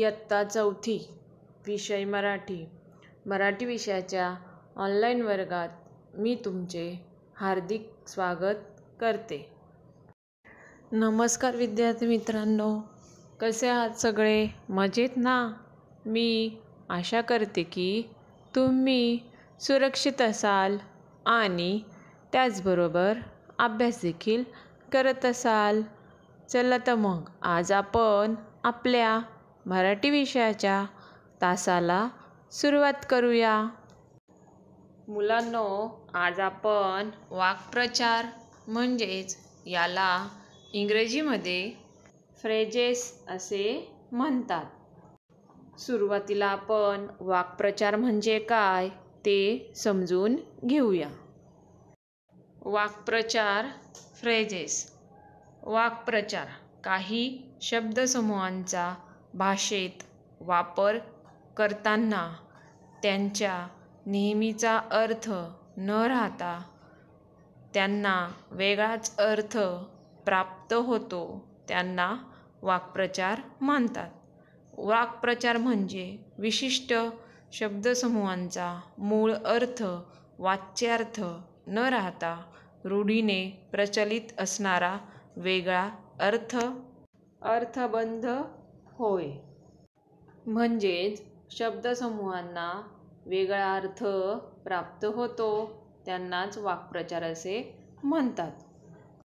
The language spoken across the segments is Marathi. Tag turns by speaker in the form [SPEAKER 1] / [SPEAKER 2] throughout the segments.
[SPEAKER 1] इयत्ता चौथी विषय मराठी मराठी विषयाच्या ऑनलाईन वर्गात मी तुमचे हार्दिक स्वागत करते नमस्कार विद्यार्थी मित्रांनो कसे आहात सगळे मजेत ना मी आशा करते की तुम्ही सुरक्षित असाल आणि त्याचबरोबर अभ्यास देखील करत असाल चला तर मग आज आपण आपल्या मराठी विषयाच्या तासाला सुरुवात करूया मुलांनो आज आपण वाक्प्रचार म्हणजेच याला इंग्रजीमध्ये फ्रेजेस असे म्हणतात सुरुवातीला आपण वाक्प्रचार म्हणजे काय ते समजून घेऊया वाक्प्रचार फ्रेजेस वाक्प्रचार काही शब्दसमूहांचा भाषेत वापर करताना त्यांच्या नेहमीचा अर्थ न राहता त्यांना वेगळाच अर्थ प्राप्त होतो त्यांना वाक्प्रचार मानतात वाक्प्रचार म्हणजे विशिष्ट शब्दसमूहांचा मूळ अर्थ वाच्यार्थ न राहता रूढीने प्रचलित असणारा वेगळा अर्थ अर्थबंध होय म्हणजेच शब्दसमूहांना वेगळा अर्थ प्राप्त होतो त्यांनाच वाक्प्रचार असे म्हणतात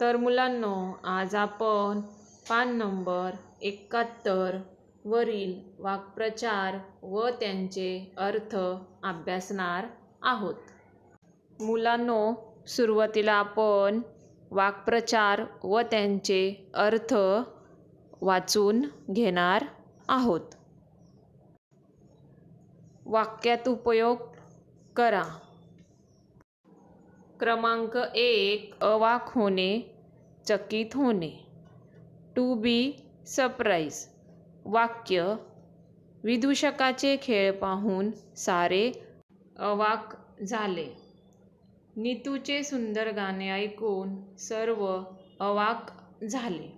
[SPEAKER 1] तर मुलांनो आज आपण पान नंबर एकाहत्तर वरील वाक्प्रचार व त्यांचे अर्थ अभ्यासणार आहोत मुलांनो सुरुवातीला आपण वाक्प्रचार व त्यांचे अर्थ वाचून घेणार आहोत वाक्यात उपयोग करा क्रमांक एक अवाक होणे चकित होणे टू बी सरप्राईज वाक्य विदूषकाचे खेळ पाहून सारे अवाक झाले नीतूचे सुंदर गाणे ऐकून सर्व अवाक झाले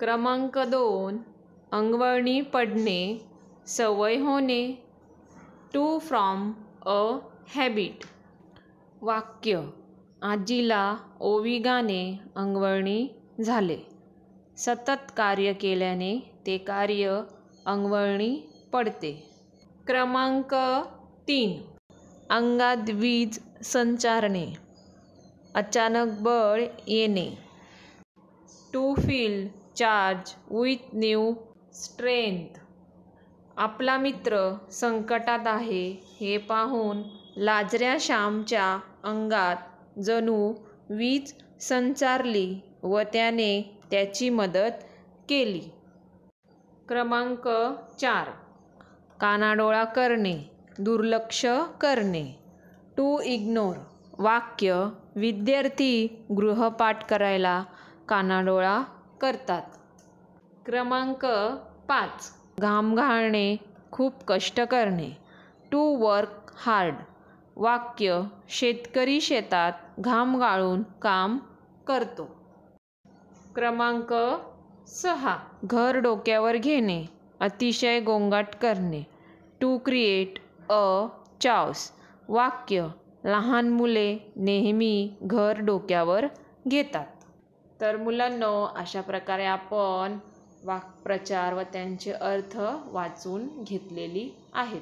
[SPEAKER 1] क्रमांक दोन अंगवळणी पडणे सवय होणे टू फ्रॉम अ हॅबिट वाक्य आजीला ओविगाने अंगवळणी झाले सतत कार्य केल्याने ते कार्य अंगवळणी पडते क्रमांक तीन अंगात वीज संचारणे अचानक बळ येणे to feel charge with new strength आपला मित्र संकटात आहे हे पाहून लाजऱ्या श्यामच्या अंगात जणू वीज संचारली व त्याने त्याची मदत केली क्रमांक चार कानाडोळा करणे दुर्लक्ष करणे टू इग्नोर वाक्य विद्यार्थी गृहपाठ करायला कानाडोळा करतात क्रमांक पाच घाम घालणे खूप कष्ट करणे टू वर्क हार्ड वाक्य शेतकरी शेतात घाम गाळून काम करतो क्रमांक सहा घर डोक्यावर घेणे अतिशय गोंगाट करणे टू क्रिएट अ चाव्स वाक्य लहान मुले नेहमी घर डोक्यावर घेतात तर मुलांनो अशा प्रकारे आपण वाक्प्रचार व त्यांचे अर्थ वाचून घेतलेली आहेत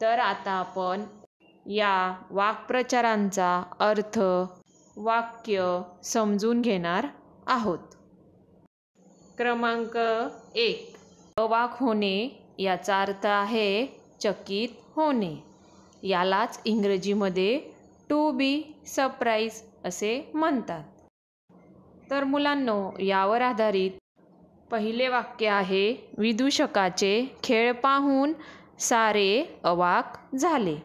[SPEAKER 1] तर आता आपण या वाक्प्रचारांचा अर्थ वाक्य समजून घेणार आहोत क्रमांक एक अवाक होणे याचा अर्थ आहे चकित होणे यालाच इंग्रजीमध्ये टू बी सरप्राईज असे म्हणतात तर मुलांनो यावर आधारित पहिले वाक्य आहे विदूषकाचे खेळ पाहून सारे अवाक झाले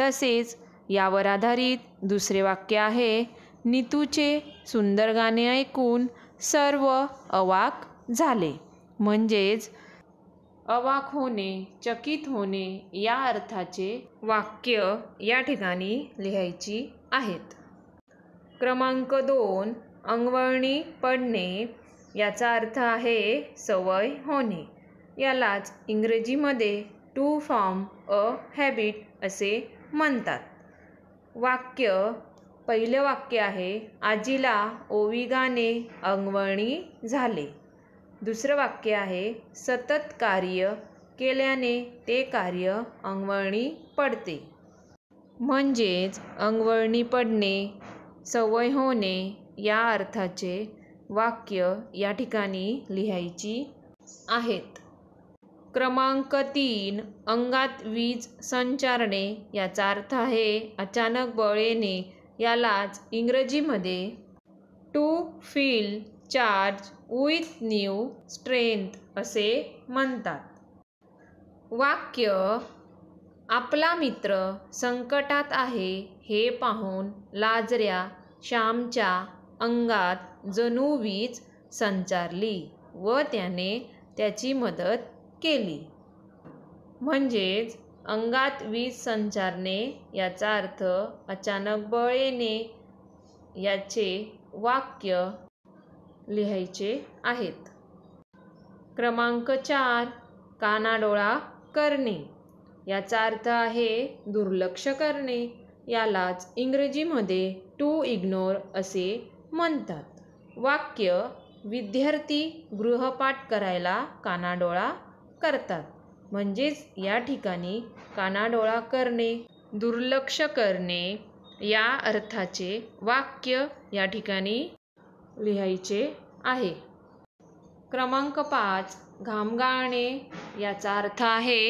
[SPEAKER 1] तसेच यावर आधारित दुसरे वाक्य आहे नितूचे सुंदर गाणे ऐकून सर्व अवाक झाले म्हणजेच अवाक होणे चकित होणे या अर्थाचे वाक्य या ठिकाणी लिहायची आहेत क्रमांक दोन अंगवळणी पडणे याचा अर्थ आहे सवय होणे यालाच इंग्रजीमध्ये टू फॉर्म अ हॅबिट असे म्हणतात वाक्य पहिलं वाक्य आहे आजीला ओविगाने अंगवळणी झाले दुसरं वाक्य आहे सतत कार्य केल्याने ते कार्य अंगवळणी पडते म्हणजेच अंगवळणी पडणे सवय होणे या अर्थाचे वाक्य या ठिकाणी लिहायची आहेत क्रमांक तीन अंगात वीज संचारणे याचा अर्थ आहे अचानक बळेने यालाच इंग्रजीमध्ये to feel charge with new strength असे म्हणतात वाक्य आपला मित्र संकटात आहे हे पाहून लाजऱ्या श्यामच्या अंगात जणू वीज संचारली व त्याने त्याची मदत केली म्हणजेच अंगात वीज संचारणे याचा अर्थ अचानक बळ याचे वाक्य लिहायचे आहेत क्रमांक चार कानाडोळा करणे याचा अर्थ आहे दुर्लक्ष करणे यालाच इंग्रजीमध्ये टू इग्नोर असे म्हणतात वाक्य विद्यार्थी गृहपाठ करायला कानाडोळा करतात म्हणजेच या ठिकाणी कानाडोळा करणे दुर्लक्ष करणे या अर्थाचे वाक्य या ठिकाणी लिहायचे आहे क्रमांक पाच घामगाळणे याचा अर्थ आहे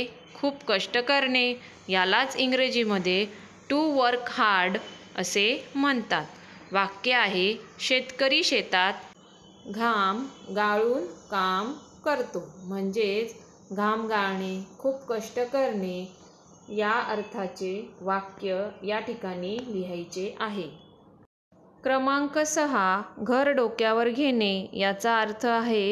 [SPEAKER 1] खूप कष्ट करणे यालाच इंग्रजीमध्ये टू वर्क हार्ड असे म्हणतात वाक्य आहे शेतकरी शेतात घाम गाळून काम करतो म्हणजेच घाम गाळणे खूप कष्ट करणे या अर्थाचे वाक्य या ठिकाणी लिहायचे आहे क्रमांक सहा घर डोक्यावर घेणे याचा अर्थ आहे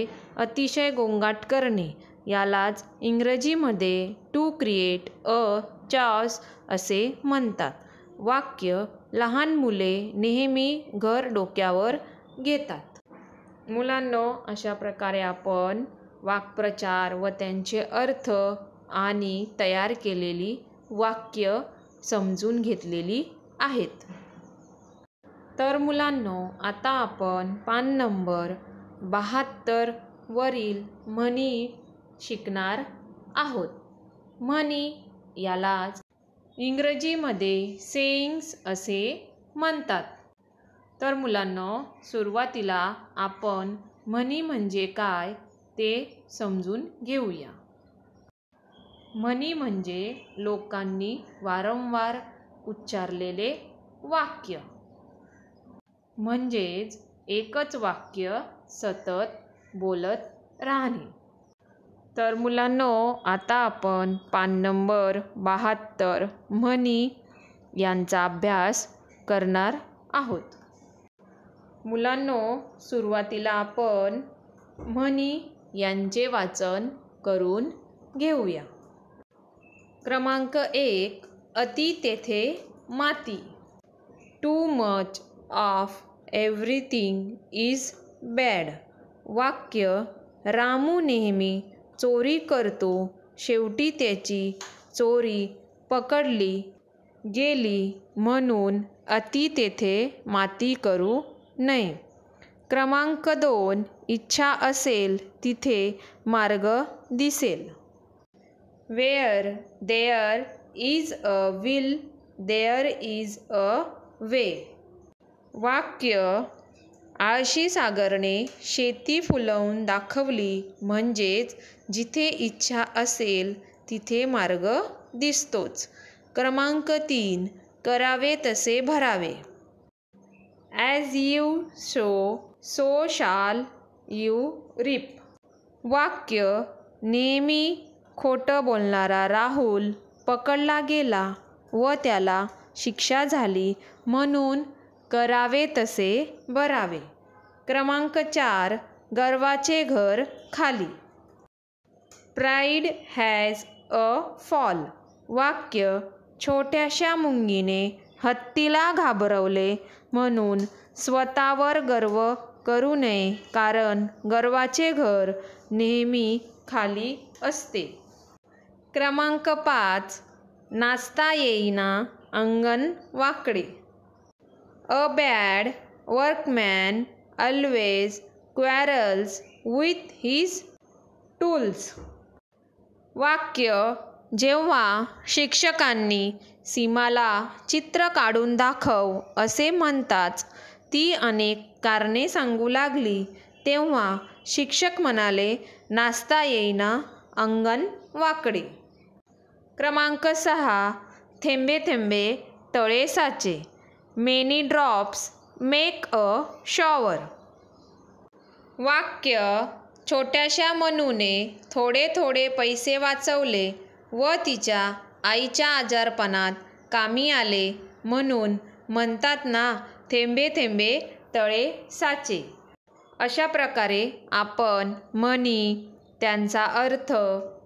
[SPEAKER 1] अतिशय गोंगाट करणे यालाच इंग्रजीमध्ये टू क्रिएट अ चॉस असे म्हणतात वाक्य लहान मुले नेहमी घर डोक्यावर घेतात मुलांनो अशा प्रकारे आपण वाक्प्रचार व त्यांचे अर्थ आणि तयार केलेली वाक्य समजून घेतलेली आहेत तर मुलांनो आता आपण पान नंबर वरील म्हणी शिकणार आहोत म्हणी यालाच इंग्रजीमध्ये सेइंग्स असे म्हणतात तर मुलांना सुरुवातीला आपण म्हणी म्हणजे काय ते समजून घेऊया म्हणी म्हणजे लोकांनी वारंवार उच्चारलेले वाक्य म्हणजेच एकच वाक्य सतत बोलत राहणे तर मुलांनो आता आपण पान नंबर बहात्तर म्हणी यांचा अभ्यास करणार आहोत मुलांनो सुरुवातीला आपण म्हणी यांचे वाचन करून घेऊया क्रमांक एक अति तेथे माती too much of everything is bad वाक्य रामू नेहमी चोरी करतो शेवटी त्याची चोरी पकडली गेली म्हणून अति तेथे माती करू नये क्रमांक दोन इच्छा असेल तिथे मार्ग दिसेल where there is a will there is a way वाक्य आळशी सागरने शेती फुलवून दाखवली म्हणजेच जिथे इच्छा असेल तिथे मार्ग दिसतोच क्रमांक तीन करावे तसे भरावे as you sow so shall you reap वाक्य नेहमी खोटं बोलणारा राहुल पकडला गेला व त्याला शिक्षा झाली म्हणून करावे तसे बरावे क्रमांक चार गर्वाचे घर खाली प्राईड हॅज अ फॉल वाक्य छोट्याशा मुंगीने हत्तीला घाबरवले म्हणून स्वतःवर गर्व करू नये कारण गर्वाचे घर नेहमी खाली असते क्रमांक पाच नाचता येईना अंगण वाकडे a bad workman always quarrels with his tools वाक्य जेव्हा शिक्षकांनी सीमाला चित्र काढून दाखव असे म्हणताच ती अनेक कारणे सांगू लागली तेव्हा शिक्षक म्हणाले नाचता येईना अंगण वाकडे क्रमांक सहा थेंबे थेंबे तळे साचे many drops make a shower वाक्य छोट्याशा मनूने थोडे थोडे पैसे वाचवले व तिच्या आईच्या आजारपणात कामी आले म्हणून म्हणतात ना थेंबे थेंबे तळे साचे अशा प्रकारे आपण मनी त्यांचा अर्थ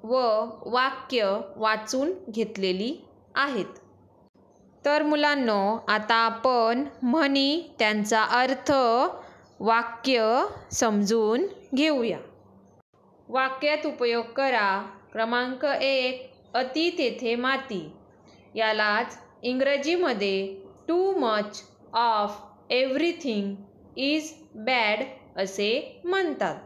[SPEAKER 1] व वाक्य वाचून घेतलेली आहेत तर मुलांनो आता आपण म्हणी त्यांचा अर्थ वाक्य समजून घेऊया वाक्यात उपयोग करा क्रमांक एक अति तेथे माती यालाच इंग्रजीमध्ये too much of everything is bad असे म्हणतात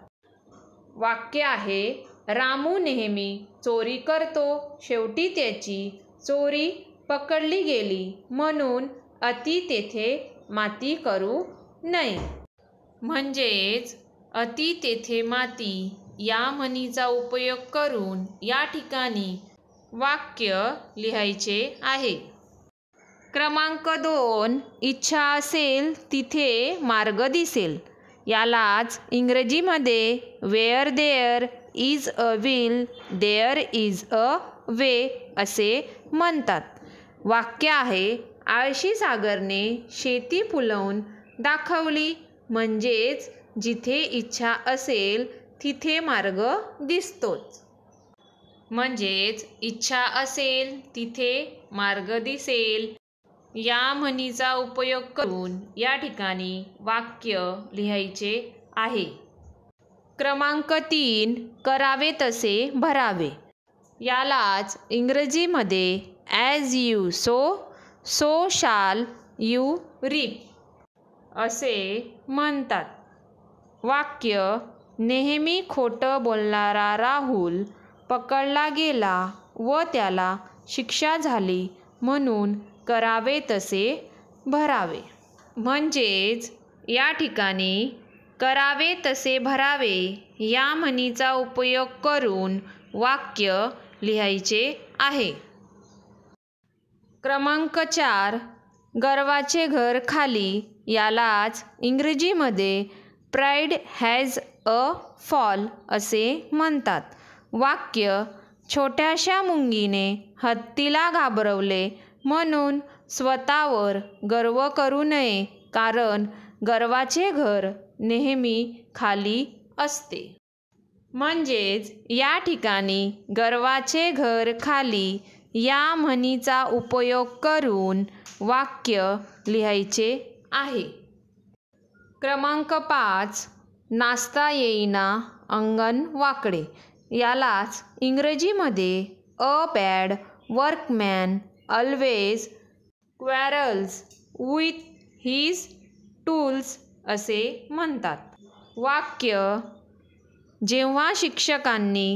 [SPEAKER 1] वाक्य आहे रामू नेहमी चोरी करतो शेवटी त्याची चोरी पकडली गेली म्हणून अति तेथे माती करू नये म्हणजेच अति तेथे माती या म्हणीचा उपयोग करून या ठिकाणी वाक्य लिहायचे आहे क्रमांक दोन इच्छा असेल तिथे मार्ग दिसेल यालाच इंग्रजीमध्ये where there is a will there is a way असे म्हणतात वाक्य आहे आळशी सागरने शेती फुलवून दाखवली म्हणजेच जिथे इच्छा असेल तिथे मार्ग दिसतोच म्हणजेच इच्छा असेल तिथे मार्ग दिसेल या म्हणीचा उपयोग करून या ठिकाणी वाक्य लिहायचे आहे क्रमांक तीन करावे तसे भरावे यालाच इंग्रजीमध्ये as you sow so shall you reap असे म्हणतात वाक्य नेहमी खोटं बोलणारा राहुल पकडला गेला व त्याला शिक्षा झाली म्हणून करावे तसे भरावे म्हणजेच या ठिकाणी करावे तसे भरावे या म्हणीचा उपयोग करून वाक्य लिहायचे आहे क्रमांक चार गर्वाचे घर खाली यालाच इंग्रजीमध्ये प्राईड हॅज अ फॉल असे म्हणतात वाक्य छोट्याशा मुंगीने हत्तीला घाबरवले म्हणून स्वतःवर गर्व करू नये कारण गर्वाचे घर नेहमी खाली असते म्हणजेच या ठिकाणी गर्वाचे घर खाली या म्हणीचा उपयोग करून वाक्य लिहायचे आहे क्रमांक पाच नास्ता येईना अंगण वाकडे यालाच इंग्रजीमध्ये a bad workman always quarrels with his tools असे म्हणतात वाक्य जेव्हा शिक्षकांनी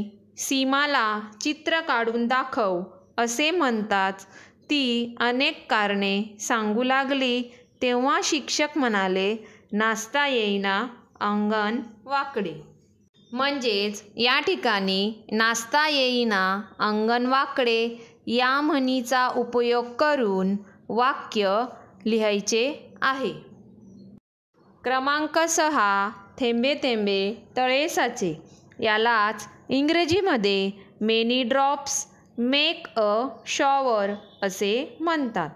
[SPEAKER 1] सीमाला चित्र काढून दाखव असे म्हणताच ती अनेक कारणे सांगू लागली तेव्हा शिक्षक म्हणाले नाचता येईना अंगण वाकडे म्हणजेच या ठिकाणी नाचता येईना अंगण वाकडे या म्हणीचा उपयोग करून वाक्य लिहायचे आहे क्रमांक सहा थेंबे थेंबे तळेसाचे यालाच इंग्रजीमध्ये many drops make a shower असे म्हणतात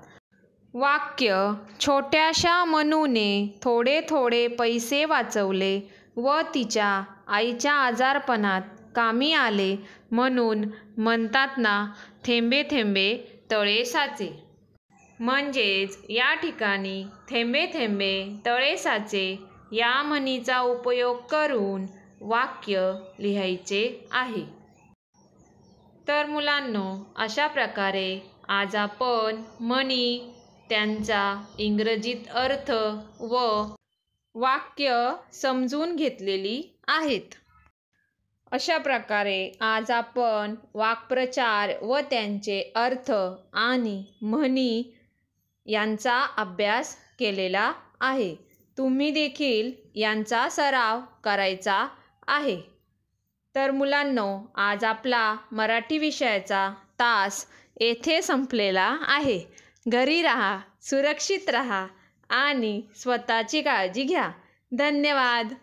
[SPEAKER 1] वाक्य छोट्याशा मनूने थोडे थोडे पैसे वाचवले व तिच्या आईच्या आजारपणात कामी आले म्हणून म्हणतात ना थेंबे थेंबे तळे साचे म्हणजेच या ठिकाणी थेंबे थेंबे तळे या म्हणीचा उपयोग करून वाक्य लिहायचे आहे तर मुलांनो अशा प्रकारे आज आपण म्हणी त्यांचा इंग्रजीत अर्थ व वाक्य समजून घेतलेली आहेत अशा प्रकारे आज आपण वाक्प्रचार व त्यांचे अर्थ आणि म्हणी यांचा अभ्यास केलेला आहे तुम्ही देखील यांचा सराव करायचा आहे तर मुलांनो आज आपला मराठी विषयाचा तास येथे संपलेला आहे घरी राहा सुरक्षित राहा आणि स्वतःची काळजी घ्या धन्यवाद